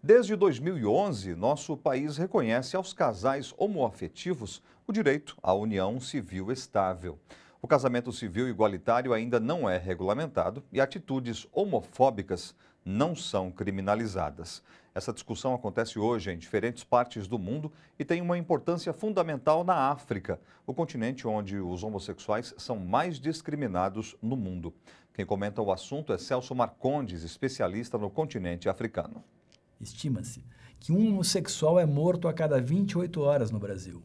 Desde 2011, nosso país reconhece aos casais homoafetivos o direito à união civil estável. O casamento civil igualitário ainda não é regulamentado e atitudes homofóbicas não são criminalizadas. Essa discussão acontece hoje em diferentes partes do mundo e tem uma importância fundamental na África, o continente onde os homossexuais são mais discriminados no mundo. Quem comenta o assunto é Celso Marcondes, especialista no continente africano. Estima-se que um homossexual é morto a cada 28 horas no Brasil.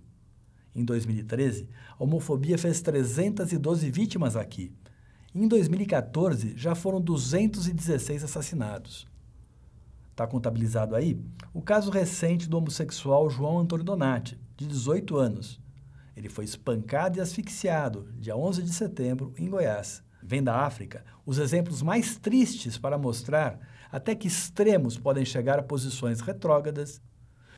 Em 2013, a homofobia fez 312 vítimas aqui. Em 2014, já foram 216 assassinados. Está contabilizado aí o caso recente do homossexual João Antônio Donati, de 18 anos. Ele foi espancado e asfixiado dia 11 de setembro em Goiás vem da África, os exemplos mais tristes para mostrar até que extremos podem chegar a posições retrógradas.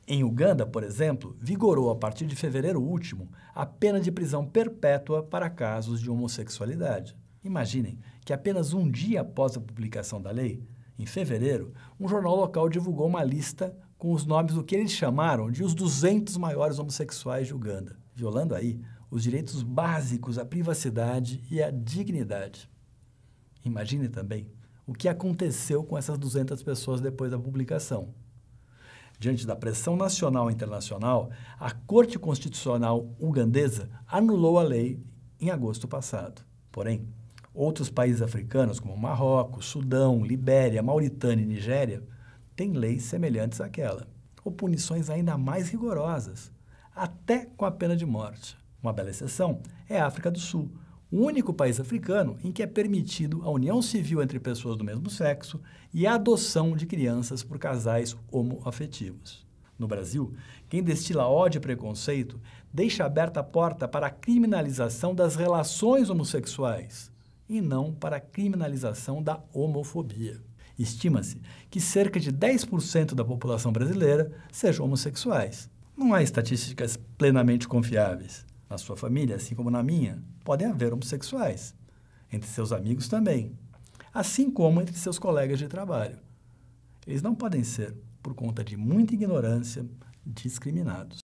Em Uganda, por exemplo, vigorou a partir de fevereiro último a pena de prisão perpétua para casos de homossexualidade. Imaginem que apenas um dia após a publicação da lei, em fevereiro, um jornal local divulgou uma lista com os nomes do que eles chamaram de os 200 maiores homossexuais de Uganda, violando aí os direitos básicos à privacidade e à dignidade. Imagine também o que aconteceu com essas 200 pessoas depois da publicação. Diante da pressão nacional e internacional, a Corte Constitucional ugandesa anulou a lei em agosto passado. Porém, outros países africanos, como Marrocos, Sudão, Libéria, Mauritânia e Nigéria, têm leis semelhantes àquela, ou punições ainda mais rigorosas, até com a pena de morte. Uma bela exceção é a África do Sul, o único país africano em que é permitido a união civil entre pessoas do mesmo sexo e a adoção de crianças por casais homoafetivos. No Brasil, quem destila ódio e preconceito deixa aberta a porta para a criminalização das relações homossexuais e não para a criminalização da homofobia. Estima-se que cerca de 10% da população brasileira sejam homossexuais. Não há estatísticas plenamente confiáveis. Na sua família, assim como na minha, podem haver homossexuais. Entre seus amigos também. Assim como entre seus colegas de trabalho. Eles não podem ser, por conta de muita ignorância, discriminados.